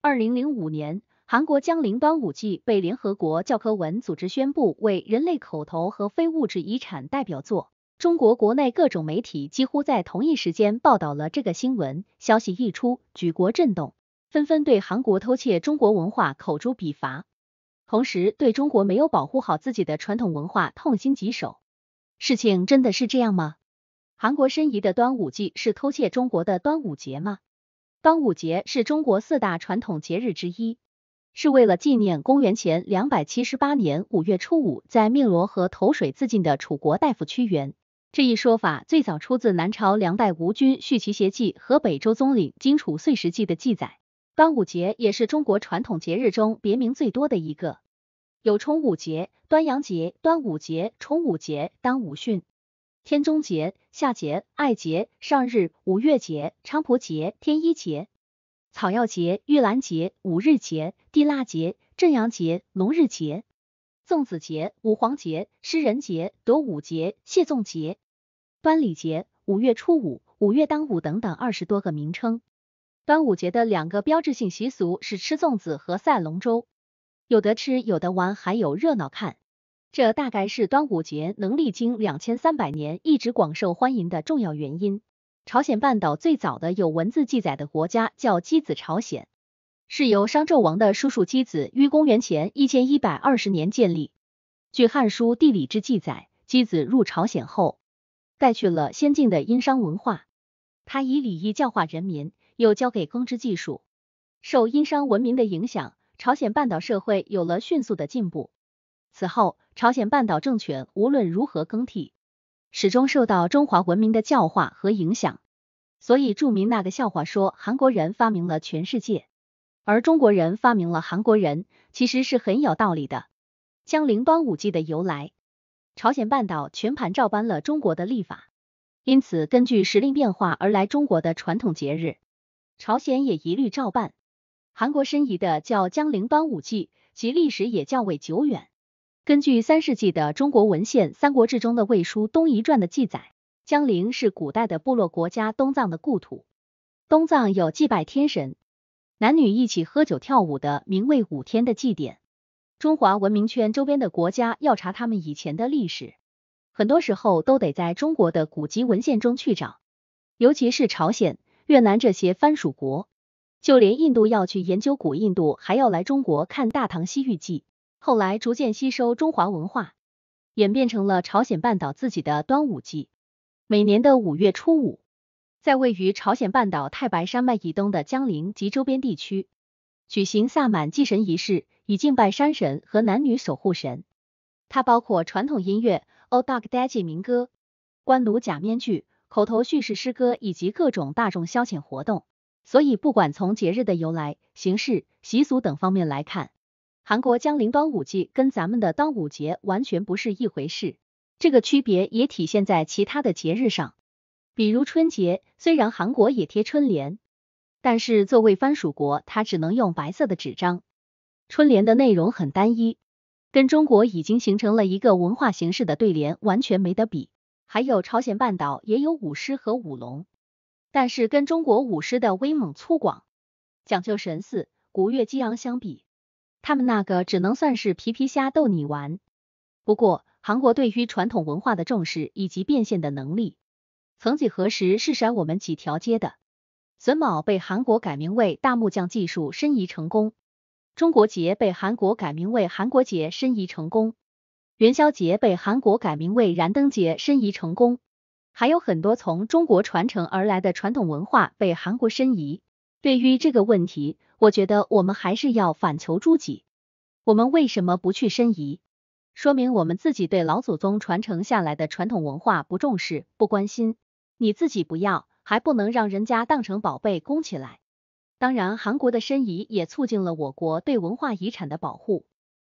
二零零五年，韩国江陵端午祭被联合国教科文组织宣布为人类口头和非物质遗产代表作。中国国内各种媒体几乎在同一时间报道了这个新闻，消息一出，举国震动，纷纷对韩国偷窃中国文化口诛笔伐，同时对中国没有保护好自己的传统文化痛心疾首。事情真的是这样吗？韩国申遗的端午祭是偷窃中国的端午节吗？端午节是中国四大传统节日之一，是为了纪念公元前两百七十八年五月初五在汨罗河投水自尽的楚国大夫屈原。这一说法最早出自南朝梁代吴军《续齐协记》和北周宗懔《荆楚岁时记》的记载。端午节也是中国传统节日中别名最多的一个，有重五节、端阳节、端午节、重五节、当午汛。天中节、夏节、艾节、上日、五月节、菖蒲节、天一节、草药节、玉兰节、五日节、地腊节、正阳节、龙日节、粽子节、五黄节、诗人节、端午节、谢粽节、端礼节、五月初五、五月端午等等二十多个名称。端午节的两个标志性习俗是吃粽子和赛龙舟，有的吃，有的玩，还有热闹看。这大概是端午节能历经两千三百年一直广受欢迎的重要原因。朝鲜半岛最早的有文字记载的国家叫箕子朝鲜，是由商纣王的叔叔箕子于公元前一千一百二十年建立。据《汉书地理志》记载，箕子入朝鲜后，带去了先进的殷商文化。他以礼仪教化人民，又教给耕织技术。受殷商文明的影响，朝鲜半岛社会有了迅速的进步。此后，朝鲜半岛政权无论如何更替，始终受到中华文明的教化和影响。所以著名那个笑话说，韩国人发明了全世界，而中国人发明了韩国人，其实是很有道理的。江陵端午祭的由来，朝鲜半岛全盘照搬了中国的历法，因此根据时令变化而来中国的传统节日，朝鲜也一律照办。韩国申遗的叫江陵端午祭，其历史也较为久远。根据三世纪的中国文献《三国志》中的《魏书东夷传》的记载，江陵是古代的部落国家东藏的故土。东藏有祭拜天神、男女一起喝酒跳舞的明卫五天的祭典。中华文明圈周边的国家要查他们以前的历史，很多时候都得在中国的古籍文献中去找。尤其是朝鲜、越南这些藩属国，就连印度要去研究古印度，还要来中国看《大唐西域记》。后来逐渐吸收中华文化，演变成了朝鲜半岛自己的端午祭。每年的五月初五，在位于朝鲜半岛太白山脉以东的江陵及周边地区，举行萨满祭神仪式，以敬拜山神和男女守护神。它包括传统音乐、o d o k y 民歌、关奴假面具、口头叙事诗歌以及各种大众消遣活动。所以，不管从节日的由来、形式、习俗等方面来看，韩国江陵端午祭跟咱们的端午节完全不是一回事，这个区别也体现在其他的节日上，比如春节，虽然韩国也贴春联，但是作为藩属国，它只能用白色的纸张，春联的内容很单一，跟中国已经形成了一个文化形式的对联完全没得比。还有朝鲜半岛也有舞狮和舞龙，但是跟中国舞狮的威猛粗犷、讲究神似、鼓乐激昂相比。他们那个只能算是皮皮虾逗你玩。不过，韩国对于传统文化的重视以及变现的能力，曾几何时是甩我们几条街的。榫卯被韩国改名为大木匠技术申遗成功，中国节被韩国改名为韩国节申遗成功，元宵节被韩国改名为燃灯节申遗成功，还有很多从中国传承而来的传统文化被韩国申遗。对于这个问题，我觉得我们还是要反求诸己。我们为什么不去申遗？说明我们自己对老祖宗传承下来的传统文化不重视、不关心。你自己不要，还不能让人家当成宝贝供起来。当然，韩国的申遗也促进了我国对文化遗产的保护。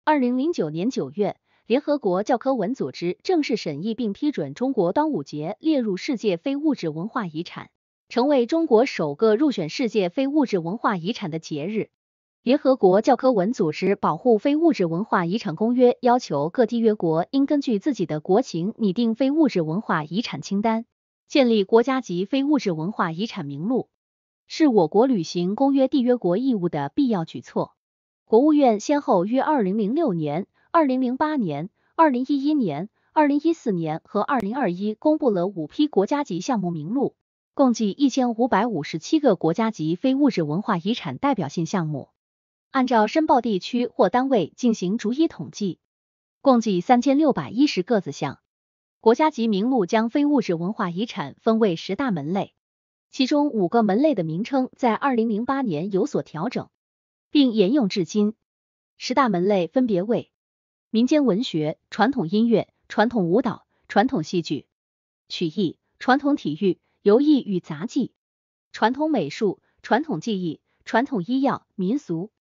二零零九年九月，联合国教科文组织正式审议并批准中国端午节列入世界非物质文化遗产。成为中国首个入选世界非物质文化遗产的节日。联合国教科文组织《保护非物质文化遗产公约》要求各缔约国应根据自己的国情拟定非物质文化遗产清单，建立国家级非物质文化遗产名录，是我国履行公约缔约国义务的必要举措。国务院先后于二零零六年、二零零八年、二零一一年、二零一四年和二零二一公布了五批国家级项目名录。共计一千五百五十七个国家级非物质文化遗产代表性项目，按照申报地区或单位进行逐一统计，共计三千六百一十个子项。国家级名录将非物质文化遗产分为十大门类，其中五个门类的名称在二零零八年有所调整，并沿用至今。十大门类分别为：民间文学、传统音乐、传统舞蹈、传统戏剧、曲艺、传统体育。游艺与杂技、传统美术、传统技艺、传统医药、民俗，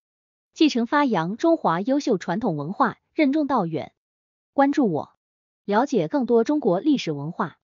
继承发扬中华优秀传统文化，任重道远。关注我，了解更多中国历史文化。